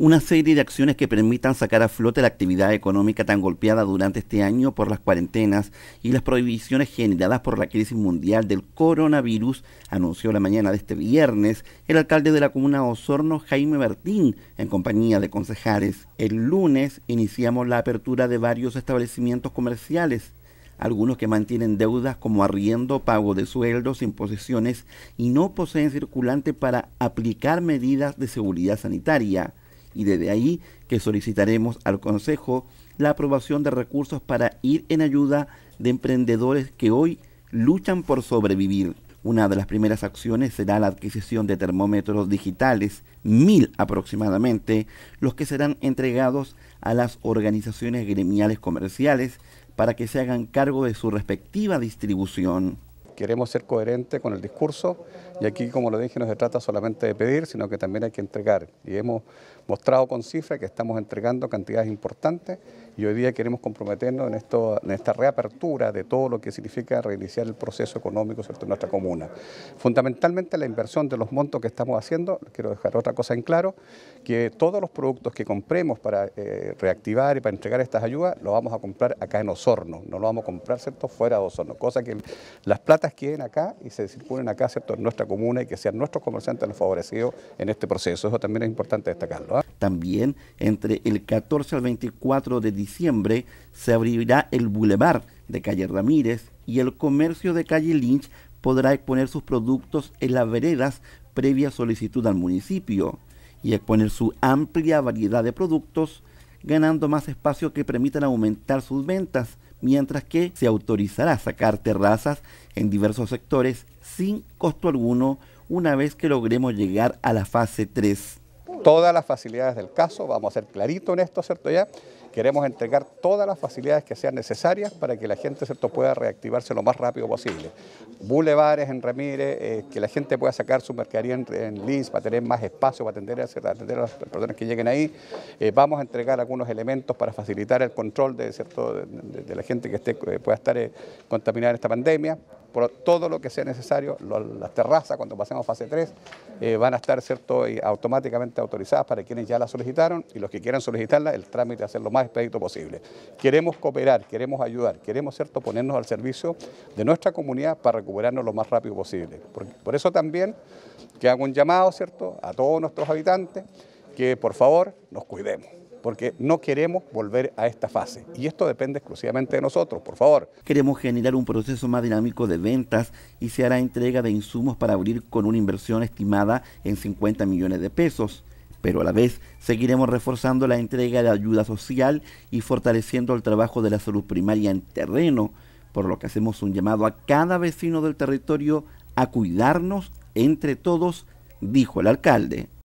una serie de acciones que permitan sacar a flote la actividad económica tan golpeada durante este año por las cuarentenas y las prohibiciones generadas por la crisis mundial del coronavirus, anunció la mañana de este viernes el alcalde de la comuna Osorno, Jaime Bertín, en compañía de concejales. El lunes iniciamos la apertura de varios establecimientos comerciales algunos que mantienen deudas como arriendo, pago de sueldos, imposiciones y no poseen circulante para aplicar medidas de seguridad sanitaria y desde ahí que solicitaremos al Consejo la aprobación de recursos para ir en ayuda de emprendedores que hoy luchan por sobrevivir. Una de las primeras acciones será la adquisición de termómetros digitales, mil aproximadamente, los que serán entregados a las organizaciones gremiales comerciales para que se hagan cargo de su respectiva distribución queremos ser coherentes con el discurso y aquí, como lo dije, no se trata solamente de pedir, sino que también hay que entregar. Y hemos mostrado con cifras que estamos entregando cantidades importantes y hoy día queremos comprometernos en, esto, en esta reapertura de todo lo que significa reiniciar el proceso económico ¿cierto? en nuestra comuna. Fundamentalmente la inversión de los montos que estamos haciendo, quiero dejar otra cosa en claro, que todos los productos que compremos para eh, reactivar y para entregar estas ayudas, lo vamos a comprar acá en Osorno, no lo vamos a comprar ¿cierto? fuera de Osorno, cosa que las platas queden acá y se circulen acá, ¿cierto?, en nuestra comuna y que sean nuestros comerciantes los favorecidos en este proceso. Eso también es importante destacarlo. ¿ah? También entre el 14 al 24 de diciembre se abrirá el Boulevard de Calle Ramírez y el comercio de Calle Lynch podrá exponer sus productos en las veredas previa solicitud al municipio y exponer su amplia variedad de productos, ganando más espacio que permitan aumentar sus ventas mientras que se autorizará sacar terrazas en diversos sectores sin costo alguno una vez que logremos llegar a la fase 3 todas las facilidades del caso, vamos a ser clarito en esto, ¿cierto? Ya queremos entregar todas las facilidades que sean necesarias para que la gente, pueda reactivarse lo más rápido posible. Bulevares en Remire, eh, que la gente pueda sacar su mercadería en, Lins para tener más espacio, para atender, a las personas que lleguen ahí. Eh, vamos a entregar algunos elementos para facilitar el control de, ¿cierto? de, la gente que esté, eh, pueda estar contaminada en esta pandemia todo lo que sea necesario, las terrazas cuando pasemos a fase 3 eh, van a estar cierto, automáticamente autorizadas para quienes ya la solicitaron y los que quieran solicitarla, el trámite hacer lo más expedito posible. Queremos cooperar, queremos ayudar, queremos cierto, ponernos al servicio de nuestra comunidad para recuperarnos lo más rápido posible. Por, por eso también que hago un llamado cierto, a todos nuestros habitantes que por favor nos cuidemos porque no queremos volver a esta fase. Y esto depende exclusivamente de nosotros, por favor. Queremos generar un proceso más dinámico de ventas y se hará entrega de insumos para abrir con una inversión estimada en 50 millones de pesos. Pero a la vez seguiremos reforzando la entrega de ayuda social y fortaleciendo el trabajo de la salud primaria en terreno, por lo que hacemos un llamado a cada vecino del territorio a cuidarnos entre todos, dijo el alcalde.